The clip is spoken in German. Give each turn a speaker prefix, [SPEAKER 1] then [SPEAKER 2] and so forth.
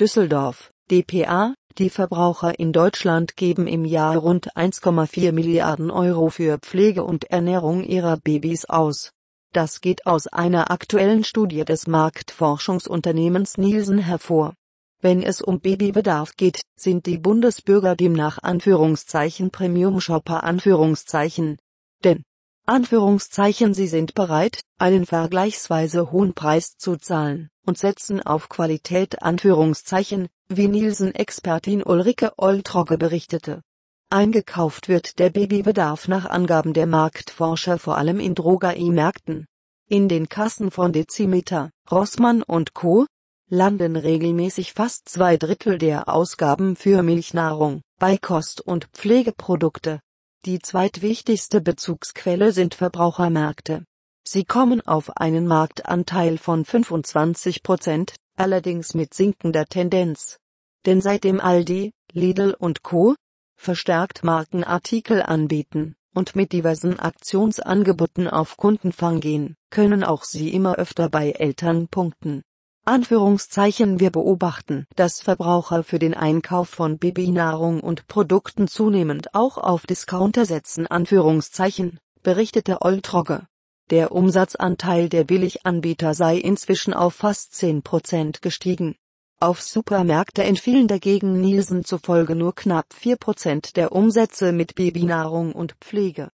[SPEAKER 1] Düsseldorf, dpa, die Verbraucher in Deutschland geben im Jahr rund 1,4 Milliarden Euro für Pflege und Ernährung ihrer Babys aus. Das geht aus einer aktuellen Studie des Marktforschungsunternehmens Nielsen hervor. Wenn es um Babybedarf geht, sind die Bundesbürger demnach Anführungszeichen Premium-Shopper Anführungszeichen. Denn Anführungszeichen sie sind bereit, einen vergleichsweise hohen Preis zu zahlen und setzen auf Qualität Anführungszeichen, wie Nielsen-Expertin Ulrike Oltrogge berichtete. Eingekauft wird der Babybedarf nach Angaben der Marktforscher vor allem in Drogerie-Märkten. In den Kassen von Dezimeter, Rossmann und Co. landen regelmäßig fast zwei Drittel der Ausgaben für Milchnahrung, Beikost und Pflegeprodukte. Die zweitwichtigste Bezugsquelle sind Verbrauchermärkte. Sie kommen auf einen Marktanteil von 25 Prozent, allerdings mit sinkender Tendenz. Denn seitdem Aldi, Lidl und Co. verstärkt Markenartikel anbieten und mit diversen Aktionsangeboten auf Kundenfang gehen, können auch sie immer öfter bei Eltern punkten. Anführungszeichen Wir beobachten, dass Verbraucher für den Einkauf von Babynahrung und Produkten zunehmend auch auf Discounter setzen Anführungszeichen, berichtete Oltrogge. Der Umsatzanteil der Billiganbieter sei inzwischen auf fast 10 gestiegen. Auf Supermärkte entfielen dagegen Nielsen zufolge nur knapp 4 der Umsätze mit Babynahrung und Pflege.